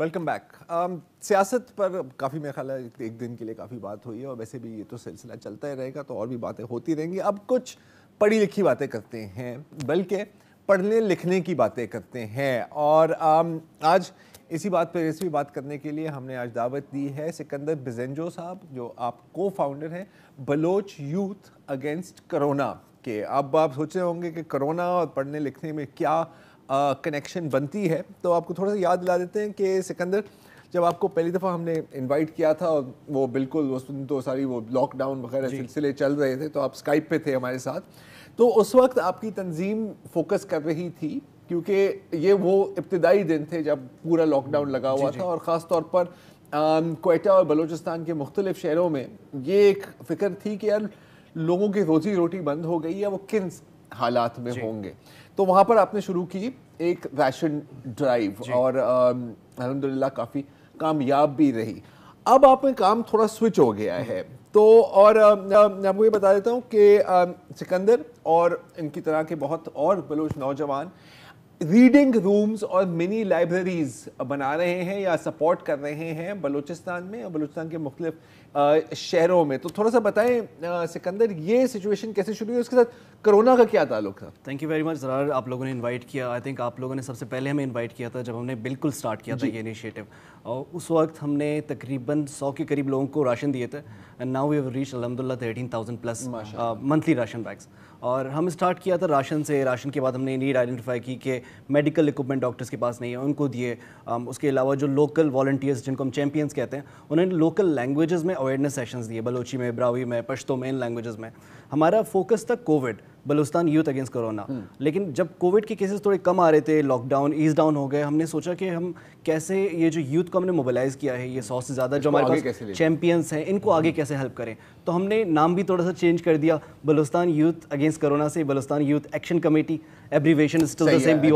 Welcome back um, सियासत पर काफ़ी मेरा ख्याल है एक दिन के लिए काफ़ी बात हुई है और वैसे भी ये तो सिलसिला चलता ही रहेगा तो और भी बातें होती रहेंगी अब कुछ पढ़ी लिखी बातें करते हैं बल्कि पढ़ने लिखने की बातें करते हैं और um, आज इसी बात पर इसी बात करने के लिए हमने आज दावत दी है सिकंदर बिजेंजो साहब जो आप को फाउंडर हैं बलोच यूथ अगेंस्ट करोना के अब आप सोच रहे होंगे कि करोना और पढ़ने लिखने में क्या कनेक्शन बनती है तो आपको थोड़ा सा याद दिला देते हैं कि सिकंदर जब आपको पहली दफ़ा हमने इनवाइट किया था और वो बिल्कुल उस दिन तो सारी वो लॉकडाउन वगैरह सिलसिले चल रहे थे तो आप स्काइप पे थे हमारे साथ तो उस वक्त आपकी तंजीम फोकस कर रही थी क्योंकि ये वो इब्तदाई दिन थे जब पूरा लॉकडाउन लगा हुआ था और ख़ास तौर पर कोयटा और बलूचिस्तान के मुख्तलिफ शहरों में ये एक फ़िक्र थी कि यार लोगों की रोज़ी रोटी बंद हो गई है वो किन हालात में होंगे तो वहाँ पर आपने शुरू की एक राशन ड्राइव और अलहमदिल्ला काफ़ी कामयाब भी रही अब आप में काम थोड़ा स्विच हो गया हम्म। है तो और मैं आपको ये बता देता हूँ कि सिकंदर और इनकी तरह के बहुत और बलोच नौजवान रीडिंग रूम्स और मिनी लाइब्रेरीज बना रहे हैं या सपोर्ट कर रहे हैं बलूचिस्तान में और बलूचिस्तान के मुख्तलिफ शहरों में तो थोड़ा सा बताएं सिकंदर ये सिचुएशन कैसे शुरू हुई उसके साथ कोरोना का क्या ताल्लुक था थैंक यू वेरी मच जरा आप लोगों ने इनवाइट किया आई थिंक आप लोगों ने सबसे पहले हमें इनवाइट किया था जब हमने बिल्कुल स्टार्ट किया था ये इनिशिएटिव और उस वक्त हमने तकरीबन सौ के करीब लोगों को राशन दिए थे and now we have reach अलहमदिल्ला thirteen thousand plus monthly ration bags और हम स्टार्ट किया था राशन से राशन के बाद हमने नीड आइडेंटिफाई की कि मेडिकल इक्विपमेंट डॉक्टर्स के पास नहीं है उनको दिए उसके अलावा जो लोकल वॉल्टियर्स जिनको हम चैम्पियंस कहते हैं उन्होंने लोकल लैंग्वेजेस में अवेयरनेस सेशंस दिए बलोची में ब्रावी में पश्तो में इन लैंग्वेजेस में हमारा फोकस था Covid Balochistan youth against corona hmm. लेकिन जब कोविड के केसेस थोड़े कम आ रहे थे लॉकडाउन ईज डाउन हो गए हमने सोचा कि हम कैसे ये जो यूथ को हमने मोबिलाइज किया है ये सौ से ज़्यादा जो हमारे पास चैम्पियंस हैं इनको आगे हम्म। कैसे हेल्प करें तो हमने नाम भी थोड़ा सा चेंज कर दिया बलुस्तान यूथ अगेंस्ट कोरोना से Balochistan youth action committee abbreviation still the same B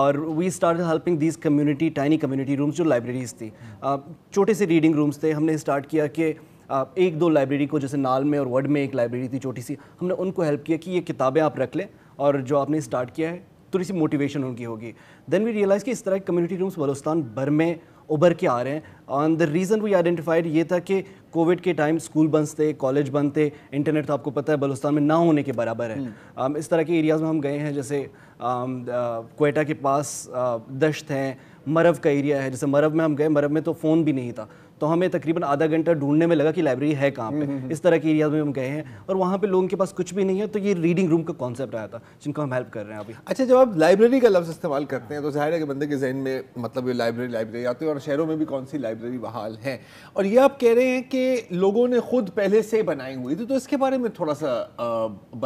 और we start helping this community tiny community rooms जो लाइब्रेरीज थी हम्म। छोटे से रीडिंग रूम्स थे हमने स्टार्ट किया कि एक दो लाइब्रेरी को जैसे नाल में और वर्ड में एक लाइब्रेरी थी छोटी सी हमने उनको हेल्प किया कि ये किताबें आप रख लें और जो आपने स्टार्ट किया है थोड़ी सी मोटिवेशन उनकी होगी देन वी रियलाइज़ कि इस तरह के कम्युनिटी रूम्स बलोस्तान भर में उभर के आ रहे हैं on the reason we identified ये था कि कोविड के टाइम स्कूल बंद थे कॉलेज बंद थे इंटरनेट तो आपको पता है बलोस्तान में ना होने के बराबर है hmm. इस तरह के एरियाज़ में हम गए हैं जैसे कोयटा um, के पास दश्त uh, हैं मरव का एरिया है जैसे मरव में हम गए मरव में तो फ़ोन भी नहीं था तो हमें तकरीबन आधा घंटा ढूंढने में लगा कि लाइब्रेरी है कहाँ पे हम्म, हम्म, हम्म। इस तरह के एरियाज में हम गए हैं और वहाँ पे लोगों के पास कुछ भी नहीं है तो ये रीडिंग रूम का कॉन्सेप्ट आया था जिनको हम हेल्प कर रहे हैं अभी अच्छा जब आप लाइब्रेरी का लफ्ज़ इस्तेमाल करते हैं तो जाहिर है कि बंदे के जहन में मतलब ये लाइब्रेरी लाइब्रेरी आती है और शहरों में भी कौन सी लाइब्रेरी बहाल है और ये आप कह रहे हैं कि लोगों ने खुद पहले से बनाई हुई थी तो इसके बारे में थोड़ा सा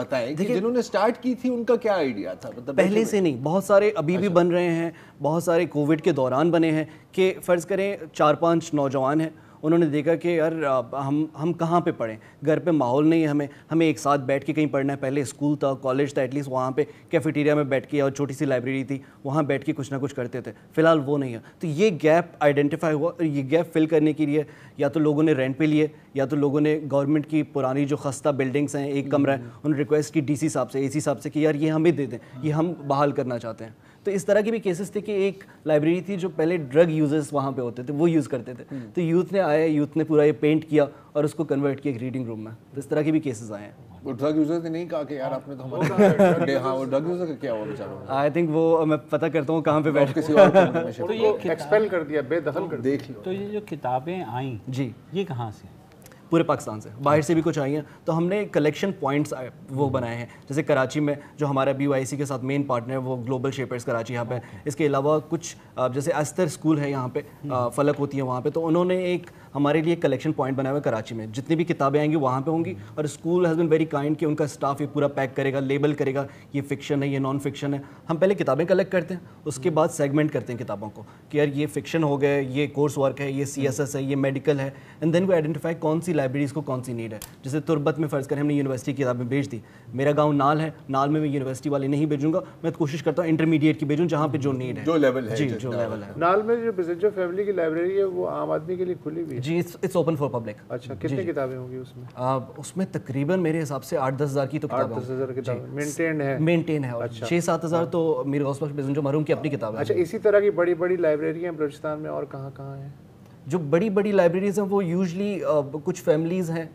बताएं जिन्होंने स्टार्ट की थी उनका क्या आइडिया था मतलब पहले से नहीं बहुत सारे अभी भी अच्छा। बन रहे हैं बहुत सारे कोविड के दौरान बने हैं कि फ़र्ज़ करें चार पांच नौजवान हैं उन्होंने देखा कि यार हम हम कहाँ पे पढ़ें घर पे माहौल नहीं है हमें हमें एक साथ बैठ के कहीं पढ़ना है पहले स्कूल था कॉलेज था एटलीस्ट वहाँ पे कैफेटेरिया में बैठ के और छोटी सी लाइब्रेरी थी वहाँ बैठ के कुछ ना कुछ करते थे फिलहाल वो नहीं है तो ये गैप आइडेंटिफाई हुआ और ये गैप फिल करने के लिए या तो लोगों ने रेंट पर लिए या तो लोगों ने गवर्नमेंट की पुरानी जो खस्ता बिल्डिंग्स हैं एक कमरा है हम्म। उन्होंने रिक्वेस्ट की डी साहब से ए साहब से कि यार ये हमें दे दें ये हम बहाल करना चाहते हैं तो इस तरह के भी केसेस थे कि एक लाइब्रेरी थी जो पहले ड्रग यूजर्स वहाँ पे होते थे वो यूज़ करते थे हम्म। तो यूथ ने आया यूथ ने पूरा ये पेंट किया और उसको कन्वर्ट किया एक रीडिंग रूम में तो इस तरह के भी केसेस आए हैं वो ड्रग यूजर ने नहीं कहा कि यार आपने तो हमारे हाँ वो ड्रग यूजर का क्या हुआ बेचारा आई थिंक वो मैं पता करता हूँ कहाँ पे बैठ किसी और तो ये एक्सपेल कर दिया बेदखल कर तो देख लो तो ये जो किताबें आई जी ये कहाँ से पूरे पाकिस्तान से बाहर से भी कुछ आई हैं तो हमने कलेक्शन पॉइंट्स वो बनाए हैं जैसे कराची में जो हमारा बी के साथ मेन पार्टनर है वो ग्लोबल शेपर्स कराची यहाँ पे इसके अलावा कुछ जैसे अस्तर स्कूल है यहाँ पे हम्म। फलक होती है वहाँ पे तो उन्होंने एक हमारे लिए कलेक्शन पॉइंट बनाया हुआ है कराची में जितनी भी किताबें आएंगी वहाँ पे होंगी और school has been very kind कि उनका स्टाफ ये पूरा पैक करेगा लेबल करेगा ये फिक्शन है ये नॉन फिक्शन है हम पहले किताबें कलेक्ट करते हैं उसके बाद सेगमेंट करते हैं किताबों को कि यार ये फिक्शन हो गए ये कोर्स वर्क है ये सी है ये मेडिकल है एंड देन वो आइडेंटिफाई कौन सी लाइब्रेरीज़ को कौन सी नीड है जैसे तुरबत में फ़र्ज़ करें हमने यूनिवर्सिटी की किताबें भेज दी मेरा गाँव नाल है नाल में मैं यूनिवर्सिटी वाले नहीं भेजूंगा मैं तो कोशिश करता हूँ इंटरमीडिएट की भेजूँ जहाँ पे जो नीड है जो लेवल है जी जो लेवल है नाल में जो बिजनेजो फैमिली की लाइब्रेरी है वो आम आदमी के लिए खुली हुई है जी इट्स ओपन फॉर पब्लिक अच्छा कितनी किताबें होंगी उसमें आ, उसमें तकरीबन मेरे हिसाब से आठ दस हज़ार की तो किताबें दस हज़ार मेंटेन है मेंटेन है अच्छा। छः सात हज़ार हाँ। तो मेरे हाउस गौस जो मरूम की अपनी किताबें अच्छा इसी तरह की बड़ी बड़ी लाइब्रेरी हैं बलोचिस्तान में और कहाँ कहाँ हैं जो बड़ी बड़ी लाइब्रेरीज हैं वो यूजली कुछ फैमिलीज हैं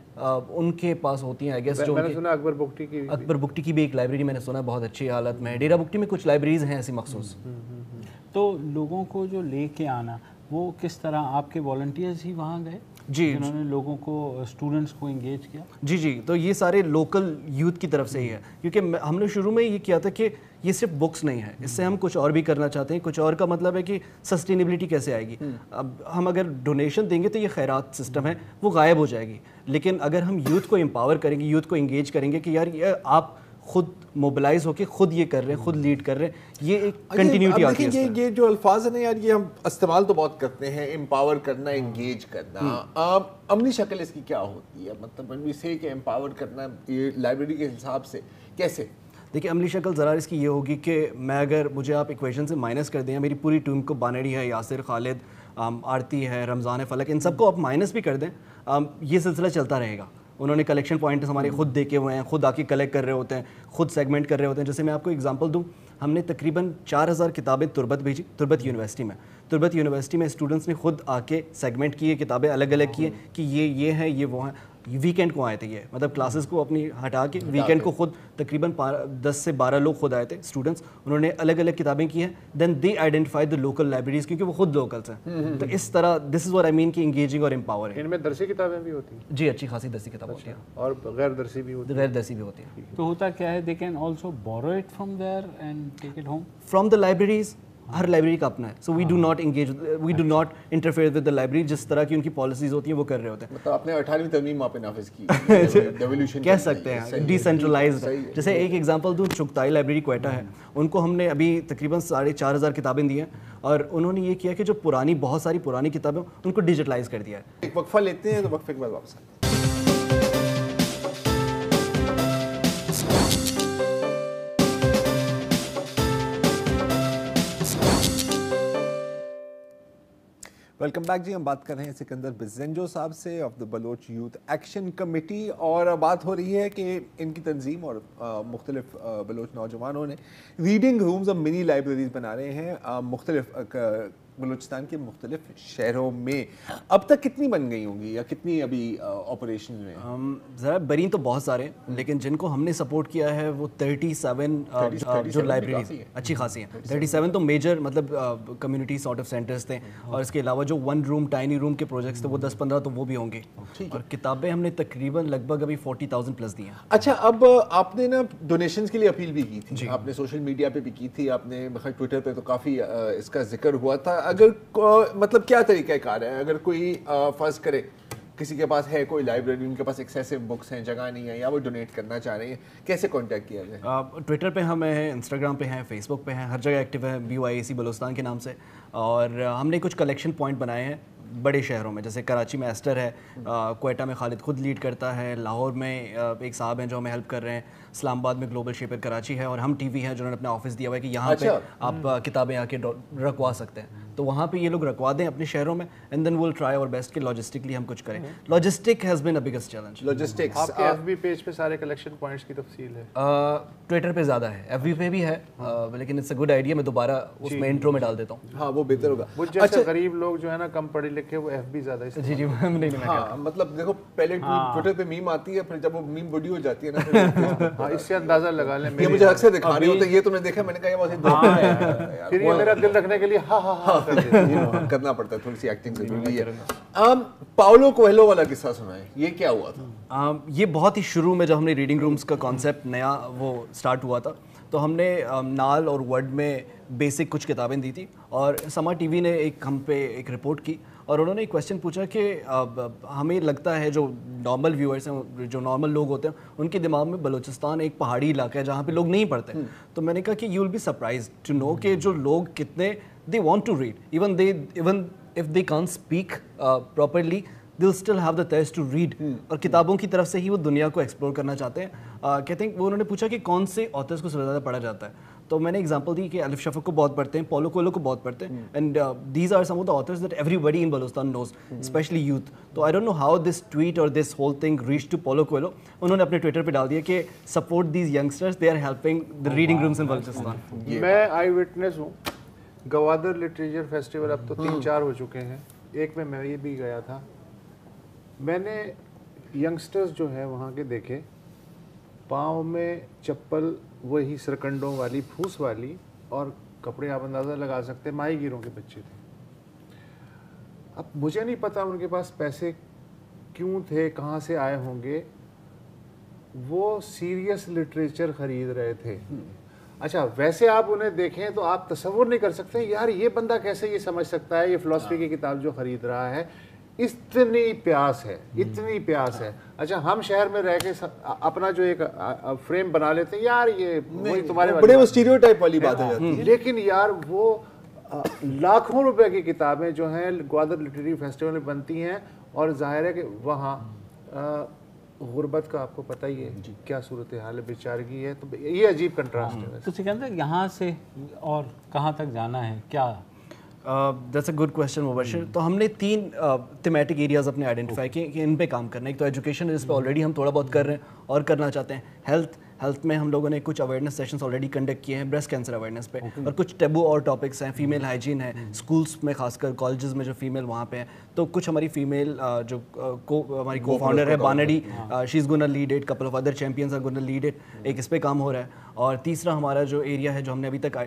उनके पास होती हैं आई गेस जो मैंने सुना अकबर बुकटी की अकबर बुकटी की भी एक लाइब्रेरी मैंने सुना बहुत अच्छी हालत में डेरा बुकटी में कुछ लाइब्रेरीज हैं ऐसी मखसूस हम्म, हम्म, हम्म। तो लोगों को जो लेके आना वो किस तरह आपके वॉल्टियर्स ही वहाँ गए जी उन्होंने लोगों को स्टूडेंट्स को इंगेज किया जी जी तो ये सारे लोकल यूथ की तरफ से ही है क्योंकि हमने शुरू में ये किया था कि ये सिर्फ बुक्स नहीं है इससे हम कुछ और भी करना चाहते हैं कुछ और का मतलब है कि सस्टेनेबिलिटी कैसे आएगी हम्म। अब हम अगर डोनेशन देंगे तो ये खैरात सिस्टम है वो गायब हो जाएगी लेकिन अगर हम यूथ को एम्पावर करेंगे यूथ को इंगेज करेंगे कि यार ये आप खुद मोबिलाइज होकर खुद ये कर रहे हैं खुद लीड कर रहे हैं ये एक कंटिन्यूटी आती है ये ये जो अल्फाज है ना यार ये हम इस्तेमाल तो बहुत करते हैं एम्पावर करना एंगेज करना हम्म। अमली शक्ल इसकी क्या होती है मतलब से कि एम्पावर करना ये लाइब्रेरी के हिसाब से कैसे देखिए अमली शक्ल ज़रा इसकी ये होगी कि मैं अगर मुझे आप इक्वेशन से माइनस कर दें मेरी पूरी टीम को बानड़ी है यासिर खालिद आरती है रमज़ान फलक इन सबको आप माइनस भी कर दें ये सिलसिला चलता रहेगा उन्होंने कलेक्शन पॉइंट हमारे खुद देखे हुए हैं खुद आके कलेक्ट कर रहे होते हैं खुद सेगमेंट कर रहे होते हैं जैसे मैं आपको एग्जाम्पल दूँ हमने तकरीबन 4000 किताबें तुरबत भेजी तुरबत यूनिवर्सिटी में तुरबत यूनिवर्सिटी में स्टूडेंट्स ने खुद आके सेगमेंट किए किताबें अलग अलग किए कि ये ये हैं ये वो हैं वीकेंड को आए थे ये मतलब क्लासेस को अपनी हटा के वीकेंड को खुद तकरीबन दस से बारह लोग खुद आए थे स्टूडेंट्स उन्होंने अलग अलग किताबें की हैं then they identify the local libraries क्योंकि वो खुद लोकल्स हैं हम्म, हम्म, तो हम्म। इस तरह this is where I mean की इंगेजिंग और एम्पावर इनमें दरसी किताबें भी होती हैं जी अच्छी खासी दरसी किताबें होती हैं और गैर दरसी भी होती गैर दरसी भी होती है तो होता क्या है they can also borrow it from there and take it home from the libraries हर लाइब्रेरी का अपना है so we do not engage we do not interfere with the library जिस तरह की उनकी पॉलिसीज होती हैं वो कर रहे होते हैं मतलब आपने 18वीं तरमीम वहां पे नाफिज की रेवोल्यूशन कह सकते हैं डिसेंट्रलाइज जैसे एक एग्जाम्पल दूं चुगताई लाइब्रेरी क्वेटा है हम्म। उनको हमने अभी तकरीबन साढ़े चार हज़ार किताबें दी हैं और उन्होंने ये किया कि जो पुरानी बहुत सारी पुरानी किताबें उनको डिजिटलाइज कर दिया है एक वक्फा लेते हैं तो वक्फे के बाद वापस आते हैं वेलकम बैक जी हम बात कर रहे हैं सिकंदर बिजेंजो साहब से of the Baloch youth action committee और बात हो रही है कि इनकी तंजीम और मुख्तलिफ बलोच नौजवानों ने रीडिंग रूम्स और मिनी लाइब्रेरीज बना रहे हैं मुख्तलिफ बलूचिस्तान के मुख्तलिफ शहरों में अब तक कितनी बन गई होंगी या कितनी अभी ऑपरेशन में हम ज़रा बरी तो बहुत सारे हैं हम्म। लेकिन जिनको हमने सपोर्ट किया है वो थर्टी सेवन जो लाइब्रेरी अच्छी खासी हैं थर्टी सेवन तो मेजर मतलब community sort of centres hmm हम्म। और इसके अलावा जो वन रूम टाइनी रूम के प्रोजेक्ट्स थे वो हम्म। दस पंद्रह तो वो भी होंगे और किताबें हमने तकरीबन लगभग अभी फोर्टी थाउजेंड प्लस दी हैं अच्छा अब आपने ना डोनेशन के लिए अपील भी की थी आपने सोशल मीडिया पर भी की थी आपने ट्विटर पर तो काफ़ी इसका जिक्र हुआ था अगर मतलब क्या तरीका कार है अगर कोई फर्ज करे किसी के पास है कोई लाइब्रेरी उनके पास एक्सेसिव बुक्स हैं जगह नहीं है या वो डोनेट करना चाह रहे हैं कैसे कांटेक्ट किया जाए ट्विटर पे हमें हैं इंस्टाग्राम पे हैं फेसबुक पे हैं हर जगह एक्टिव है बी आई सी बलोस्तान के नाम से और हमने कुछ कलेक्शन पॉइंट बनाए हैं बड़े शहरों में जैसे कराची में एस्टर है कोयटा में खालिद खुद लीड करता है लाहौर में आ, एक साहब हैं जो हमें हेल्प कर रहे हैं इस्लामाबाद में ग्लोबल शेपर कराची है और हम टीवी है जिन्होंने अपना ऑफिस दिया हुआ है कि यहाँ अच्छा। पे आप किताबें आके रखवा सकते हैं तो वहाँ पे ये लोग रखवा दें अपने शहरों में and then will try our best कि लॉजिस्टिकली हम कुछ करें logistic has been a biggest challenge logistics आपके एफबी uh, पेज पे सारे कलेक्शन पॉइंट्स की तफसील है ट्विटर uh, पे ज़्यादा है एफबी पे भी है हाँ। uh, लेकिन इट्स अ गुड आइडिया मैं दोबारा उसमें इंट्रो में डाल देता हूँ हाँ वो बेहतर होगा अच्छा गरीब लोग जो है ना कम पढ़े लिखे वो एफबी ज़्यादा जी जी मैम नहीं हाँ, मतलब देखो पहले हाँ। ट्विटर पे मीम आती है फिर जब वो मीम बड़ी हो जाती है ना इससे अंदाज़ा लगा लें मुझे अक्सर दिखा रही होते ये तुमने देखा मैंने कहा फिर ये मेरा दिल रखने के लिए हाँ हाँ हाँ करना पड़ता है थोड़ी सी एक्टिंग जरूरी है पाओलो कोहलो वाला किस्सा सुनाए ये क्या हुआ था ये बहुत ही शुरू में जब हमने रीडिंग रूम्स का कॉन्सेप्ट नया वो स्टार्ट हुआ था तो हमने नाल और वर्ड में बेसिक कुछ किताबें दी थी और समा टीवी ने एक हम पे एक रिपोर्ट की और उन्होंने एक क्वेश्चन पूछा कि हमें लगता है जो नॉर्मल व्यूअर्स हैं जो नॉर्मल लोग होते हैं उनके दिमाग में बलूचिस्तान एक पहाड़ी इलाका है जहाँ पे लोग नहीं पढ़ते हम्म। तो मैंने कहा कि you will be surprise to know कि जो लोग कितने they want to read. Even they, even if they can't speak uh, properly, they'll still have the thirst to read और किताबों की तरफ से ही वो दुनिया को एक्सप्लोर करना चाहते हैं uh, हैं वो उन्होंने पूछा कि कौन से ऑथर्स को सबसे ज़्यादा पढ़ा जाता है तो मैंने एग्जाम्पल दी कि अलिफ शफक को बहुत पढ़ते हैं पोलो कोलो को बहुत पढ़ते हैं and these are some of the authors that everybody in Balochistan knows specially youth तो I don't know how this tweet और this whole thing reach to पोलो कोलो उन्होंने अपने ट्विटर पे डाल दिया कि support these youngsters they are helping the reading rooms in Balochistan मैं आई विटनेस हूँ गवादर लिटरेचर फेस्टिवल अब तो तीन हम्म। चार हो चुके हैं एक में मैं ये भी गया था मैंने यंगस्टर्स जो है वहाँ के देखे पाँव में चप्पल वही सरकंडों वाली फूस वाली और कपड़े आप अंदाज़ा लगा सकते माही गिरों के बच्चे थे अब मुझे नहीं पता उनके पास पैसे क्यों थे कहाँ से आए होंगे वो सीरियस लिटरेचर ख़रीद रहे थे हम्म। अच्छा वैसे आप उन्हें देखें तो आप तस्वुर नहीं कर सकते यार ये बंदा कैसे ये समझ सकता है ये फिलोसफी हाँ। की किताब जो ख़रीद रहा है इतनी प्यास है हम्म। इतनी प्यास है हाँ। अच्छा हम शहर में रह के अपना जो एक फ्रेम बना लेते हैं यार ये वही तुम्हारे बड़े वो स्टीरियोटाइप वाली बात हाँ। है लेकिन यार वो लाखों रुपए की किताबें जो हैं ग्वादर लिटरेरी फेस्टिवल में बनती हैं और जाहिर है कि वहाँ गुरबत का आपको पता ही है जी क्या सूरत हाल बेचारगी है तो ये अजीब कंट्रास्ट हाँ। है तो सिकंदर यहाँ से और कहाँ तक जाना है क्या that's a good question Mubashar तो हमने तीन थीमेटिक uh, एरियाज अपने आइडेंटिफाई किए कि इन पे काम करना है एक तो एजुकेशन है जिस पर ऑलरेडी हम थोड़ा बहुत कर रहे हैं और करना चाहते हैं हेल्थ हेल्थ में हम लोगों ने कुछ अवेयरनेस सेशंस ऑलरेडी कंडक्ट किए हैं ब्रेस्ट कैंसर अवेयरनेस पे okay. और कुछ टेबू और टॉपिक्स हैं फीमेल हाइजीन mm-hmm. है स्कूल्स mm-hmm. में खासकर कॉलेजेस में जो फीमेल वहाँ पे हैं तो कुछ हमारी फीमेल जो को हमारी को फाउंडर है बानडी she is lead it couple of other champions are gonna lead it एक इस पर काम हो रहा है और तीसरा हमारा जो एरिया है जो हमने अभी तक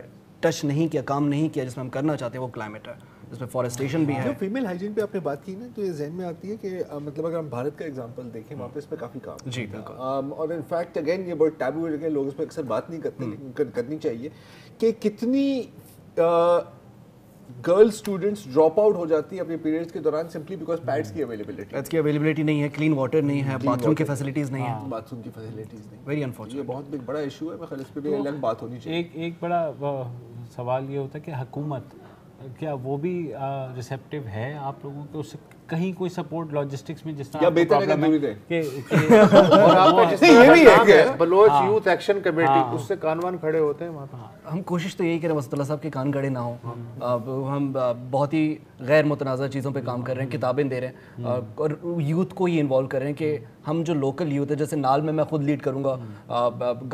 टच नहीं किया काम नहीं किया जिसमें हम करना चाहते हैं वो क्लाइमेट है इसमें फॉरेस्टेशन भी है जो फीमेल हाइजीन पे आपने बात की ना तो ये जहन में आती है कि मतलब अगर हम भारत का एग्जांपल देखें वहाँ पे इस पर काफ़ी काम जी बिल्कुल और इनफैक्ट अगेन ये बहुत टैबू जगह लोग इस पर अक्सर बात नहीं करते हम्म। कर, करनी चाहिए कि कितनी गर्ल स्टूडेंट्स ड्रॉप आउट हो जाती है अपने पीरियड्स के दौरान सिंपली बिकॉज पैड्स की अवेलेबिलिटी पैड्स की अवेलेबिलिटी नहीं है क्लीन वाटर नहीं है बाथरूम की फैसिलिटीज नहीं हाँ। है बाथरूम की फैसिलिटीज नहीं वेरी तो अनफॉर्चुनेट बहुत बड़ा इशू है मैं खाली इस पर भी अलग तो बात होनी चाहिए एक एक बड़ा सवाल ये होता है कि हुकूमत क्या वो भी रिसेप्टिव है आप लोगों के उससे कहीं कोई सपोर्ट लॉजिस्टिक्स में जिस तरह बेहतर है ये भी है कि बलोच यूथ एक्शन कमेटी उससे कानवान खड़े होते हैं हाँ। हम कोशिश तो यही करें वसतुल्ला साहब के कान खड़े ना हो हाँ। हम बहुत ही गैर मुतनाज़ चीज़ों पे काम कर रहे हैं किताबें दे रहे हैं हाँ। और यूथ को ही इन्वॉल्व कर रहे हैं कि हम जो लोकल यूथ है जैसे नाल में मैं खुद लीड करूँगा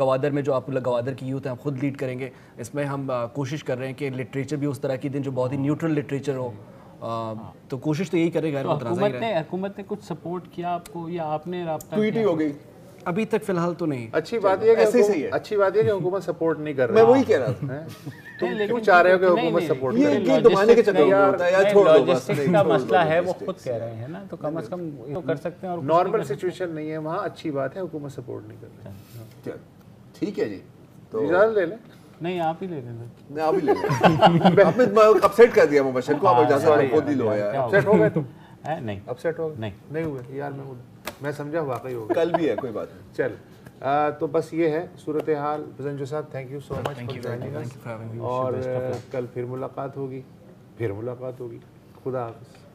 गवादर में जो आप गवादर की यूथ है हम खुद लीड करेंगे इसमें हम कोशिश कर रहे हैं कि लिटरेचर भी उस तरह की दिन जो बहुत ही न्यूट्रल लिटरेचर हो तो कोशिश तो यही करेगा तो कुछ सपोर्ट किया आपको या आपने ट्वीट ही हो गई अभी तक फिलहाल तो नहीं अच्छी बात ये ऐसे सही है अच्छी बात ये कि हुकूमत सपोर्ट नहीं कर रहा मैं वही कह रहा था तुम क्यों चाह रहे हो कि हुकूमत सपोर्ट करे ये दबाने के चक्कर में होता है का मसला है वो खुद कह रहे हैं ना तो कम से कम तो कर सकते हैं और नॉर्मल सिचुएशन नहीं है वहाँ अच्छी बात है हुकूमत सपोर्ट नहीं कर रही हाँ। हाँ। ठीक है जी तो ले लें नहीं आप ही ले लेना नहीं आप ही ले अपसेट कर दिया मुबशर को आप इजाजत खुद ही लो यार अपसेट हो गए तुम नहीं अपसेट हो गए नहीं नहीं हुए यार मैं मैं समझा वाकई हो कल भी है कोई बात नहीं चल तो बस ये है सूरत हाल जो साहब थैंक यू सो मच और कल फिर मुलाकात होगी फिर मुलाकात होगी खुदा हाफिज़